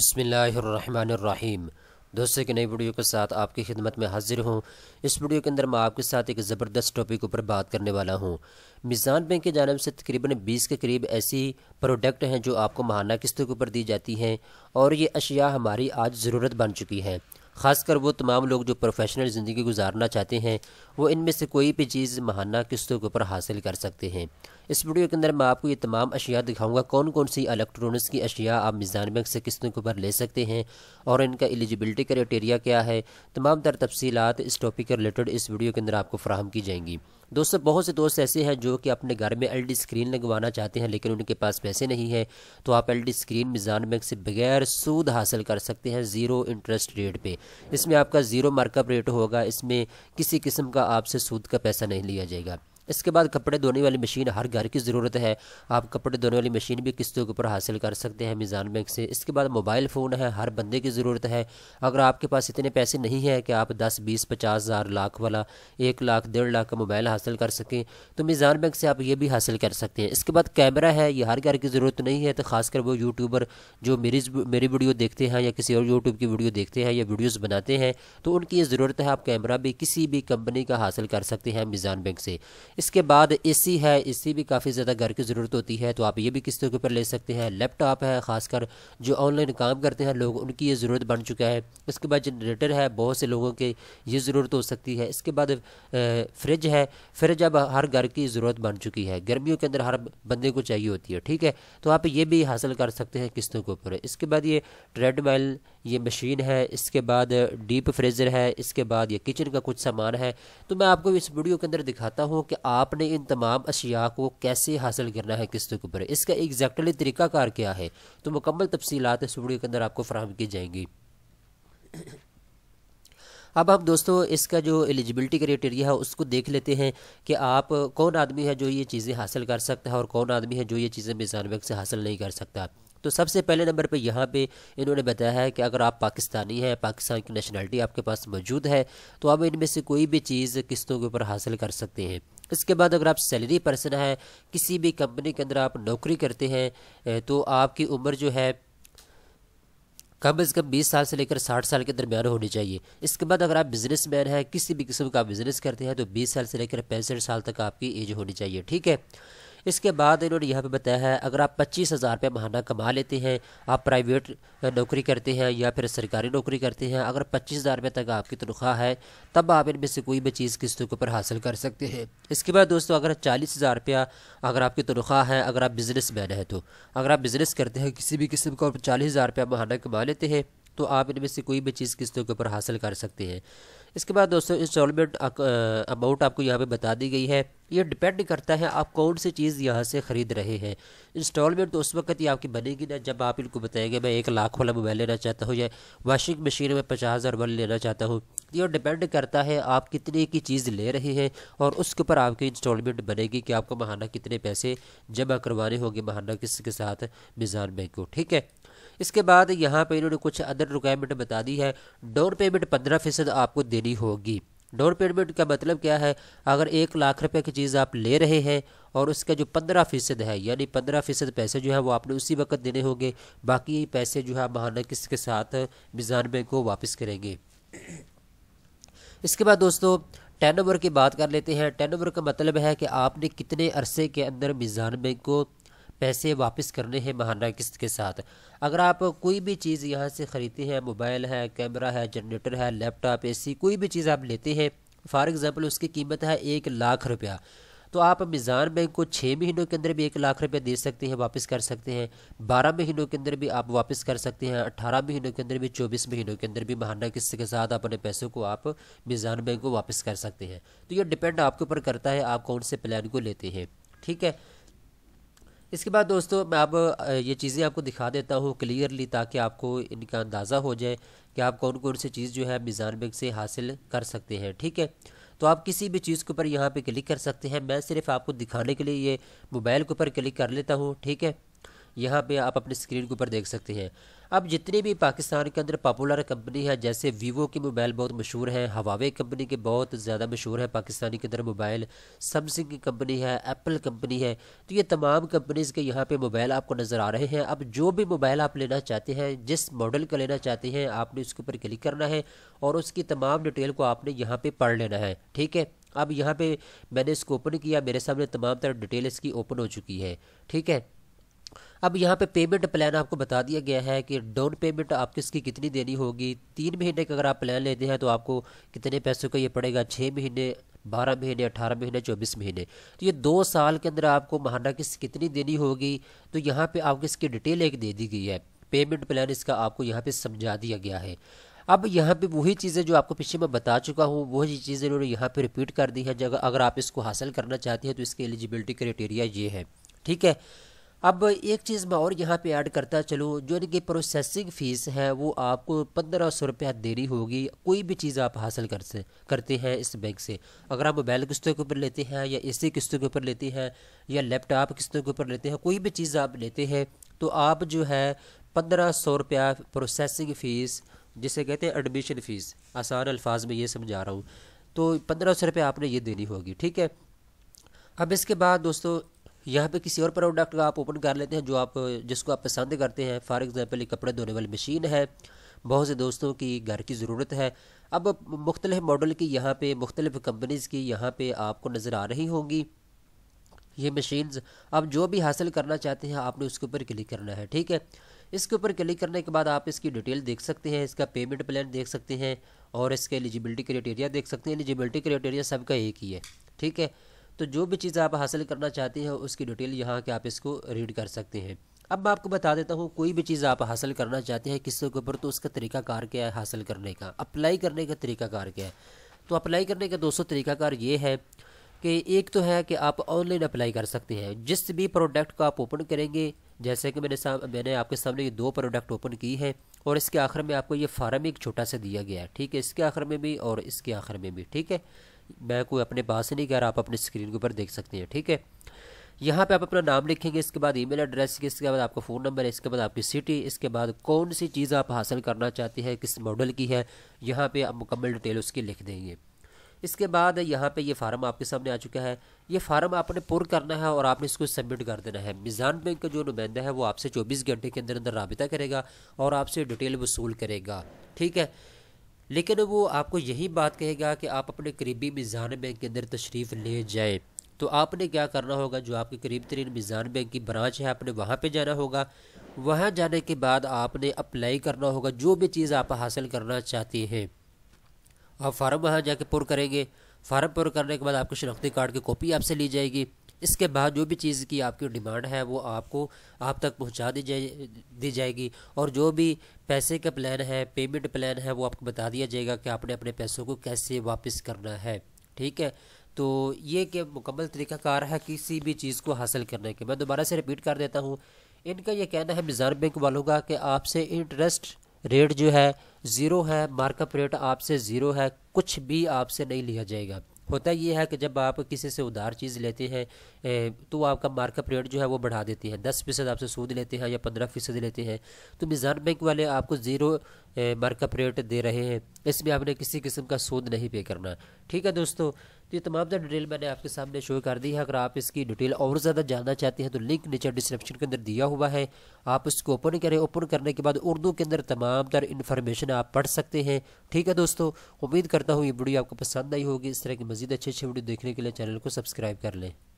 बसमीम दोस्तों की नई वीडियो के साथ आपकी खिदमत में हाजिर हूँ इस वीडियो के अंदर मैं आपके साथ एक ज़बरदस्त टॉपिक ऊपर बात करने वाला हूँ मिज़ान बैंक की जानब से तकरीबन 20 के करीब ऐसी प्रोडक्ट हैं जो आपको महाना किस्तों के ऊपर दी जाती हैं और ये अशिया हमारी आज ज़रूरत बन चुकी है ख़ासकर वो तमाम लोग जो प्रोफेशनल ज़िंदगी गुजारना चाहते हैं वो इनमें से कोई भी चीज़ महाना किस्तों के ऊपर हासिल कर सकते हैं इस वीडियो के अंदर मैं आपको ये तमाम अशिया दिखाऊंगा कौन कौन सी इलेक्ट्रॉनिक्स की अशिया आप मिज़ान बैंक से किस्तों के ऊपर ले सकते हैं और इनका एलिजिबिलिटी क्राइटेरिया क्या है तमाम तर तफसीत इस टॉपिक के रिलेटेड इस वीडियो के अंदर आपको फ्राहम की जाएंगी दोस्तों बहुत से दोस्त ऐसे हैं जो कि अपने घर में डी स्क्रीन लगवाना चाहते हैं लेकिन उनके पास पैसे नहीं है तो आप डी स्क्रीन मिज़ान बैंक से बगैर सूद हासिल कर सकते हैं ज़ीरो इंटरेस्ट रेट पर इसमें आपका ज़ीरो मार्कअप रेट होगा इसमें किसी किस्म का आपसे सूद का पैसा नहीं लिया जाएगा इसके बाद कपड़े धोने वाली मशीन हर घर की ज़रूरत है आप कपड़े धोने वाली मशीन भी किस्तों के ऊपर हासिल कर सकते हैं मिज़ान बैंक से इसके बाद मोबाइल फ़ोन है हर बंदे की ज़रूरत है अगर आपके पास इतने पैसे नहीं है कि आप दस बीस पचास हज़ार लाख वाला एक लाख डेढ़ लाख का मोबाइल हासिल कर सकें तो मिज़ान बैंक से आप ये भी हासिल कर सकते हैं इसके बाद कैमरा है ये हर घर की ज़रूरत नहीं है तो खासकर वो यूट्यूबर जो मेरी मेरी वीडियो देखते हैं या किसी और यूट्यूब की वीडियो देखते हैं या वीडियोज़ बनाते हैं तो उनकी ये ज़रूरत है आप कैमरा भी किसी भी कंपनी का हासिल कर सकते हैं मिज़ान बैंक से इसके बाद एसी है एसी भी काफ़ी ज़्यादा घर की ज़रूरत होती है तो आप ये भी किस्तों के ऊपर ले सकते हैं लैपटॉप है खासकर जो ऑनलाइन काम करते हैं लोग उनकी ये ज़रूरत बन चुका है इसके बाद जनरेटर है बहुत से लोगों के ये ज़रूरत हो सकती है इसके बाद फ्रिज है फ्रिज अब हर घर की ज़रूरत बन चुकी है गर्मियों के अंदर हर बंदे को चाहिए होती है ठीक है तो आप ये भी हासिल कर सकते हैं किस्तों के ऊपर इसके बाद ये ट्रेडमिल ये मशीन है इसके बाद डीप फ्रीज़र है इसके बाद ये किचन का कुछ सामान है तो मैं आपको इस वीडियो के अंदर दिखाता हूँ कि आपने इन तमाम अशिया को कैसे हासिल करना है किस्तों के ऊपर इसका एग्जैक्टली तरीक़ाकार क्या है तो मुकम्मल तफसीत इस वीडियो के अंदर आपको फ्राहम की जाएंगी अब हम दोस्तों इसका जो एलिजिबिलिटी क्राइटेरिया है उसको देख लेते हैं कि आप कौन आदमी है जो ये चीज़ें हासिल कर सकता है और कौन आदमी है जो ये चीज़ें मिज़ान वक्त से हासिल नहीं कर सकता तो सबसे पहले नंबर पे यहाँ पे इन्होंने बताया है कि अगर आप पाकिस्तानी हैं पाकिस्तान की नेशनलिटी आपके पास मौजूद है तो आप इनमें से कोई भी चीज़ किस्तों के ऊपर हासिल कर सकते हैं इसके बाद अगर आप सैलरी पर्सन हैं किसी भी कंपनी के अंदर आप नौकरी करते हैं तो आपकी उम्र जो है कम अज़ कम 20 साल से लेकर 60 साल के दरमियान होनी चाहिए इसके बाद अगर आप बिजनेस मैन हैं किसी भी किस्म का बिज़नेस करते हैं तो 20 साल से लेकर पैंसठ साल तक आपकी एज होनी चाहिए ठीक है इसके बाद इन्होंने यहाँ पे बताया है अगर आप पच्चीस हज़ार रुपये महाना कमा लेते हैं आप प्राइवेट नौकरी करते हैं या फिर सरकारी नौकरी करते हैं अगर पच्चीस हज़ार रुपये तक आपकी तनख्वाह है तब आप इनमें से कोई भी चीज़ किस्तों के ऊपर हासिल कर सकते हैं इसके बाद दोस्तों अगर चालीस हज़ार रुपया अगर आपकी तनख्वाह है अगर आप बिज़नेस मैन है तो अगर आप बिज़नेस करते हैं किसी भी किस्म का चालीस हज़ार रुपया महाना कमा लेते हैं तो आप इनमें से कोई भी चीज़ किस्तों के ऊपर हासिल कर सकते हैं इसके बाद दोस्तों इंस्टॉलमेंट अमाउंट आपको यहाँ पे बता दी गई है ये डिपेंड करता है आप कौन सी चीज़ यहाँ से ख़रीद रहे हैं इंस्टॉलमेंट तो उस वक्त ही आपकी बनेगी ना जब आप इनको बताएंगे मैं एक लाख वाला मोबाइल लेना चाहता हूँ या वॉशिंग मशीन में पचास हज़ार वाले लेना चाहता हूँ ये डिपेंड करता है आप कितने की चीज़ ले रहे हैं और उसके ऊपर आपकी इंस्टॉलमेंट बनेगी कि आपको महाना कितने पैसे जमा करवाने होंगे महाना किस के साथ मिज़ान बैंक को ठीक है इसके बाद यहाँ पर इन्होंने कुछ अदर रिक्वायरमेंट बता दी है डाउन पेमेंट पंद्रह फीसद आपको देनी होगी डाउन पेमेंट का मतलब क्या है अगर एक लाख रुपए की चीज़ आप ले रहे हैं और उसका जो पंद्रह फ़ीसद है यानी पंद्रह फ़ीसद पैसे जो है वो आपने उसी वक्त देने होंगे बाकी पैसे जो है महाना किस्त के साथ मिजान बैंक को वापस करेंगे इसके बाद दोस्तों टेन ओवर की बात कर लेते हैं टेन ओवर का मतलब है कि आपने कितने अरसे के अंदर मिजान बैंक को पैसे वापस करने हैं महाना किस्त के साथ अगर आप कोई भी चीज़ यहाँ से ख़रीदते हैं मोबाइल है कैमरा है जनरेटर है लैपटॉप सी कोई भी चीज़ आप लेते हैं फॉर एग्ज़ाम्पल उसकी कीमत है एक लाख रुपया तो आप मिज़ान बैंक को छः महीनों के अंदर भी एक लाख रुपये दे सकते हैं वापस कर सकते हैं बारह महीनों के अंदर भी आप वापस कर सकते हैं अट्ठारह महीनों के अंदर भी चौबीस महीनों के अंदर भी महाना किस्त के साथ अपने पैसों को आप मिज़ान बैंक को वापस कर सकते हैं तो ये डिपेंड आपके ऊपर करता है आप कौन से प्लान को लेते हैं ठीक है इसके बाद दोस्तों मैं अब ये चीज़ें आपको दिखा देता हूँ क्लियरली ताकि आपको इनका अंदाज़ा हो जाए कि आप कौन कौन सी चीज़ जो है मिज़ान बैंक से हासिल कर सकते हैं ठीक है तो आप किसी भी चीज़ के ऊपर यहाँ पे क्लिक कर सकते हैं मैं सिर्फ आपको दिखाने के लिए ये मोबाइल के ऊपर क्लिक कर लेता हूँ ठीक है यहाँ पे आप अपने स्क्रीन के ऊपर देख सकते हैं अब जितनी भी पाकिस्तान के अंदर पॉपुलर कंपनी है जैसे वीवो के मोबाइल बहुत मशहूर हैं हवावे कंपनी के बहुत ज़्यादा मशहूर है पाकिस्तानी के अंदर मोबाइल सैमसंग की कंपनी है एप्पल कंपनी है तो ये तमाम कंपनीज़ के यहाँ पे मोबाइल आपको नज़र आ रहे हैं अब जो भी मोबाइल आप लेना चाहते हैं जिस मॉडल का लेना चाहते हैं आपने उसके ऊपर क्लिक करना है और उसकी तमाम डिटेल को आपने यहाँ पर पढ़ लेना है ठीक है अब यहाँ पर मैंने इसको ओपन किया मेरे सामने तमाम तरह डिटेल इसकी ओपन हो चुकी है ठीक है अब यहाँ पे पेमेंट प्लान आपको बता दिया गया है कि डाउन पेमेंट आपकी इसकी कितनी देनी होगी तीन महीने का अगर आप प्लान लेते हैं तो आपको कितने पैसों का ये पड़ेगा छः महीने बारह महीने अठारह महीने चौबीस महीने तो ये दो साल के अंदर आपको महाना किस्त कितनी देनी होगी तो यहाँ पे आपको इसकी डिटेल एक दे दी गई है पेमेंट प्लान इसका आपको यहाँ पे समझा दिया गया है अब यहाँ पे वही चीज़ें जो आपको पीछे मैं बता चुका हूँ वही चीज़ें उन्होंने यहाँ पे रिपीट कर दी है जगह अगर आप इसको हासिल करना चाहते हैं तो इसकी एलिजिबिलिटी क्राइटेरिया ये है ठीक है अब एक चीज़ मैं और यहाँ पे ऐड करता चलूँ जो इनकी प्रोसेसिंग फ़ीस है वो आपको पंद्रह सौ रुपया देनी होगी कोई भी चीज़ आप हासिल कर से करते हैं इस बैंक से अगर आप मोबाइल किस्तों के ऊपर लेते हैं या एसी किस्तों के ऊपर लेते हैं या लैपटॉप किस्तों के ऊपर लेते हैं कोई भी चीज़ आप लेते हैं तो आप जो है पंद्रह सौ रुपया प्रोसेसिंग फ़ीस जिसे कहते हैं एडमिशन फ़ीस आसान अल्फाज में ये समझा रहा हूँ तो पंद्रह सौ रुपये आपने ये देनी होगी ठीक है अब इसके बाद दोस्तों यहाँ पे किसी और प्रोडक्ट का आप ओपन कर लेते हैं जो आप जिसको आप पसंद करते हैं फॉर एग्ज़ाम्पल एक कपड़े धोने वाली मशीन है बहुत से दोस्तों की घर की ज़रूरत है अब मुख्तलिफ़ मॉडल की यहाँ पे मुख्तलिफ़ कंपनीज़ की यहाँ पे आपको नज़र आ रही होंगी ये मशीन्स आप जो भी हासिल करना चाहते हैं आपने उसके ऊपर क्लिक करना है ठीक है इसके ऊपर क्लिक करने के बाद आप इसकी डिटेल देख सकते हैं इसका पेमेंट प्लान देख सकते हैं और इसके एलिजिबिलिटी क्राइटेरिया देख सकते हैं एलिजिबिलिटी क्राइटेरिया सबका एक ही है ठीक है तो जो भी चीज़ आप हासिल करना चाहते हैं उसकी डिटेल यहाँ के आप इसको रीड कर सकते हैं अब मैं आपको बता देता हूँ कोई भी चीज़ आप हासिल करना चाहते हैं किस्से के ऊपर तो उसका तरीकाकार क्या है हासिल करने का अप्लाई करने का तरीकाकार क्या है तो अप्लाई करने का दोस्तों तरीकाकार ये है कि एक तो है कि आप ऑनलाइन अप्लाई कर सकते हैं जिस भी प्रोडक्ट को आप ओपन करेंगे जैसे कि मैंने साम मैंने आपके सामने ये दो प्रोडक्ट ओपन की है और इसके आखिर में आपको ये फार्म एक छोटा सा दिया गया है ठीक है इसके आखिर में भी और इसके आखिर में भी ठीक है मैं कोई अपने पास से नहीं कह रहा आप अपने स्क्रीन के ऊपर देख सकते हैं ठीक है यहाँ पे आप अपना नाम लिखेंगे इसके बाद ईमेल एड्रेस इसके बाद आपका फ़ोन नंबर है इसके बाद आपकी सिटी इसके बाद कौन सी चीज़ आप हासिल करना चाहते हैं किस मॉडल की है यहाँ पे आप मुकम्मल डिटेल उसकी लिख देंगे इसके बाद यहाँ पे ये फार्म आपके सामने आ चुका है ये फार्म आपने पुर करना है और आपने इसको सबमिट कर देना है मिज़ान बैंक का जो नुमाइंदा है वो आपसे चौबीस घंटे के अंदर अंदर रबिता करेगा और आपसे डिटेल वसूल करेगा ठीक है लेकिन वो आपको यही बात कहेगा कि आप अपने करीबी मिज़ान बैंक के अंदर तशरीफ़ ले जाएँ तो आपने क्या करना होगा जो आपके करीब तरीन मिज़ान बैंक की ब्रांच है आपने वहाँ पे जाना होगा वहाँ जाने के बाद आपने अप्लाई करना होगा जो भी चीज़ आप हासिल करना चाहती हैं आप फार्म वहाँ जाके पुर करेंगे फार्म पुर करने के बाद आपके शनाख्ती कार्ड की कॉपी आपसे ली जाएगी इसके बाद जो भी चीज़ की आपकी डिमांड है वो आपको आप तक पहुंचा दी जाए दी जाएगी और जो भी पैसे का प्लान है पेमेंट प्लान है वो आपको बता दिया जाएगा कि आपने अपने पैसों को कैसे वापस करना है ठीक है तो ये कि मुकम्मल तरीक़ाकार है किसी भी चीज़ को हासिल करने के मैं दोबारा से रिपीट कर देता हूँ इनका यह कहना है रिज़र्व बैंक वालों का कि आपसे इंटरेस्ट रेट जो है ज़ीरो है मार्कअप रेट आपसे ज़ीरो है कुछ भी आपसे नहीं लिया जाएगा होता यह है कि जब आप किसी से उधार चीज़ लेते हैं तो आपका मार्कअप रेट जो है वो बढ़ा देते हैं दस फीसद आपसे सूद लेते हैं या पंद्रह फीसद लेते हैं तो मिज़ान बैंक वाले आपको ज़ीरो मार्कअप रेट दे रहे हैं इसमें आपने किसी किस्म का सूद नहीं पे करना ठीक है दोस्तों तो ये तमाम डिटेल मैंने आपके सामने शो कर दी है अगर आप इसकी डिटेल और ज़्यादा जानना चाहते हैं तो लिंक नीचे डिस्क्रिप्शन के अंदर दिया हुआ है आप इसको ओपन करें ओपन करने के बाद उर्दू के अंदर तमाम तर इन्फॉर्मेशन आप पढ़ सकते हैं ठीक है दोस्तों उम्मीद करता हूँ ये वीडियो आपको पसंद आई होगी इस तरह की मजीद अच्छी अच्छी वीडियो देखने के लिए चैनल को सब्सक्राइब कर लें